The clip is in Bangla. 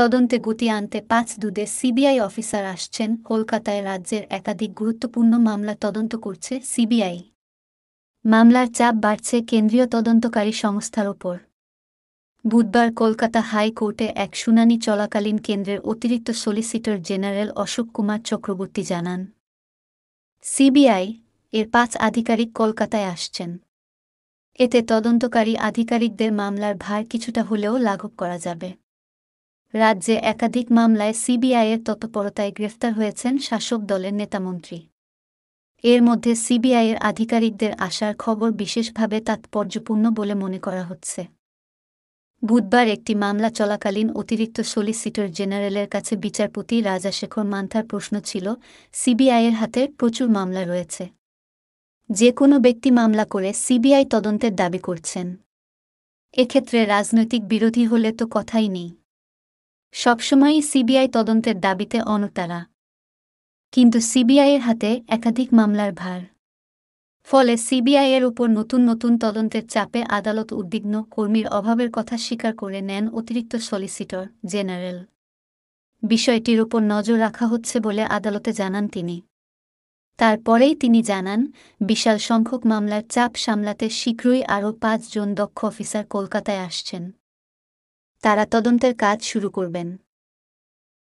তদন্তে গতি আনতে পাঁচ দুদে সিবিআই অফিসার আসছেন কলকাতায় রাজ্যের একাধিক গুরুত্বপূর্ণ মামলা তদন্ত করছে সিবিআই মামলার চাপ বাড়ছে কেন্দ্রীয় তদন্তকারী সংস্থার ওপর বুধবার কলকাতা হাইকোর্টে এক শুনানি চলাকালীন কেন্দ্রের অতিরিক্ত সলিসিটর জেনারেল অশোক কুমার চক্রবর্তী জানান সিবিআই এর পাঁচ আধিকারিক কলকাতায় আসছেন এতে তদন্তকারী আধিকারিকদের মামলার ভার কিছুটা হলেও লাঘব করা যাবে রাজ্যে একাধিক মামলায় সিবিআইয়ের তৎপরতায় গ্রেফতার হয়েছেন শাসক দলের নেতামন্ত্রী এর মধ্যে সিবিআইয়ের আধিকারিকদের আসার খবর বিশেষভাবে তাৎপর্যপূর্ণ বলে মনে করা হচ্ছে বুধবার একটি মামলা চলাকালীন অতিরিক্ত সলিসিটর জেনারেলের কাছে বিচারপতি রাজাশেখর মান্থার প্রশ্ন ছিল সিবিআইয়ের হাতে প্রচুর মামলা রয়েছে যে কোনো ব্যক্তি মামলা করে সিবিআই তদন্তের দাবি করছেন এক্ষেত্রে রাজনৈতিক বিরোধী হলে তো কথাই নেই সবসময়ই সিবিআই তদন্তের দাবিতে অনতারা কিন্তু সিবিআইয়ের হাতে একাধিক মামলার ভার ফলে সিবিআইয়ের উপর নতুন নতুন তদন্তের চাপে আদালত উদ্বিগ্ন কর্মীর অভাবের কথা স্বীকার করে নেন অতিরিক্ত সলিসিটর জেনারেল বিষয়টির উপর নজর রাখা হচ্ছে বলে আদালতে জানান তিনি তারপরেই তিনি জানান বিশাল সংখ্যক মামলার চাপ সামলাতে শীঘ্রই আরও পাঁচজন দক্ষ অফিসার কলকাতায় আসছেন তারা তদন্তের কাজ শুরু করবেন